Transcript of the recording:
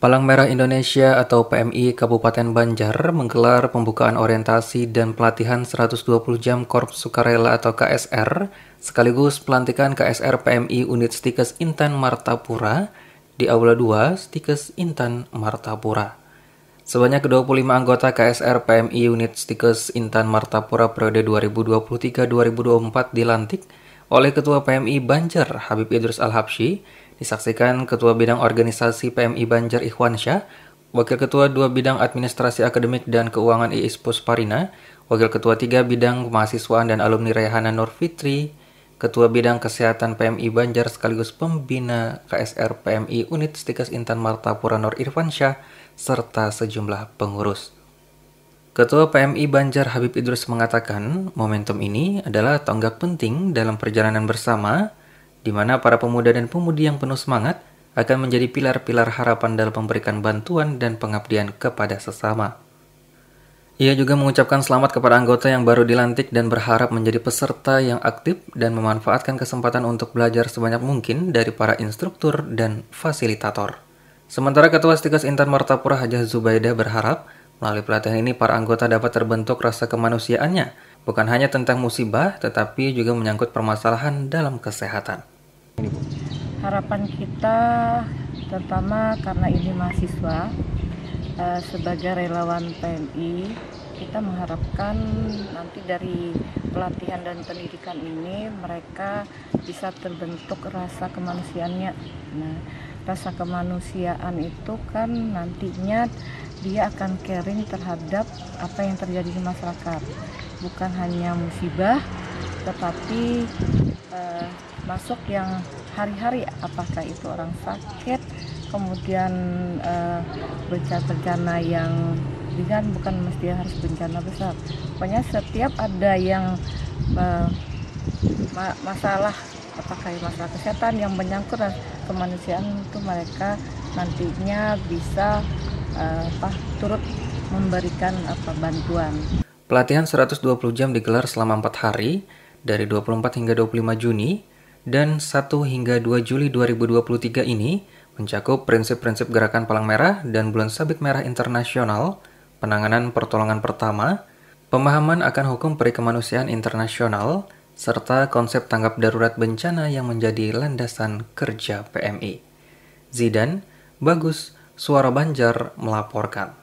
Palang Merah Indonesia atau PMI Kabupaten Banjar menggelar pembukaan orientasi dan pelatihan 120 jam Korps Sukarela atau KSR sekaligus pelantikan KSR PMI Unit Stikes Intan Martapura di Aula 2 Stikes Intan Martapura. Sebanyak 25 anggota KSR PMI Unit Stikes Intan Martapura periode 2023-2024 dilantik oleh Ketua PMI Banjar Habib Idrus Al-Habsyi Disaksikan Ketua Bidang Organisasi PMI Banjar Ikhwan Syah, Wakil Ketua Dua Bidang Administrasi Akademik dan Keuangan Iis Pusparina, Wakil Ketua Tiga Bidang mahasiswaan dan Alumni Rehana Nur Fitri, Ketua Bidang Kesehatan PMI Banjar sekaligus Pembina KSR PMI Unit Stikas Intan Martapura Nur Irfansyah, serta sejumlah pengurus. Ketua PMI Banjar Habib Idrus mengatakan, momentum ini adalah tonggak penting dalam perjalanan bersama di mana para pemuda dan pemudi yang penuh semangat akan menjadi pilar-pilar harapan dalam memberikan bantuan dan pengabdian kepada sesama. Ia juga mengucapkan selamat kepada anggota yang baru dilantik dan berharap menjadi peserta yang aktif dan memanfaatkan kesempatan untuk belajar sebanyak mungkin dari para instruktur dan fasilitator. Sementara Ketua Stikas Intan Martapura Hajah Zubaida berharap melalui pelatihan ini para anggota dapat terbentuk rasa kemanusiaannya, bukan hanya tentang musibah tetapi juga menyangkut permasalahan dalam kesehatan harapan kita terutama karena ini mahasiswa eh, sebagai relawan PMI kita mengharapkan nanti dari pelatihan dan pendidikan ini mereka bisa terbentuk rasa kemanusiaannya. Nah, rasa kemanusiaan itu kan nantinya dia akan caring terhadap apa yang terjadi di masyarakat. Bukan hanya musibah, tetapi eh, masuk yang hari-hari apakah itu orang sakit kemudian bencana-bencana eh, yang ringan bukan mesti harus bencana besar pokoknya setiap ada yang uh, ma masalah apakah masalah kesehatan yang menyangkut dan kemanusiaan itu mereka nantinya bisa eh, apa turut memberikan apa bantuan Pelatihan 120 jam digelar selama 4 hari dari 24 hingga 25 Juni dan 1 hingga 2 Juli 2023 ini mencakup prinsip-prinsip gerakan Palang Merah dan Bulan Sabit Merah Internasional, penanganan pertolongan pertama, pemahaman akan hukum perikemanusiaan internasional, serta konsep tanggap darurat bencana yang menjadi landasan kerja PMI. Zidan, Bagus, Suara Banjar melaporkan.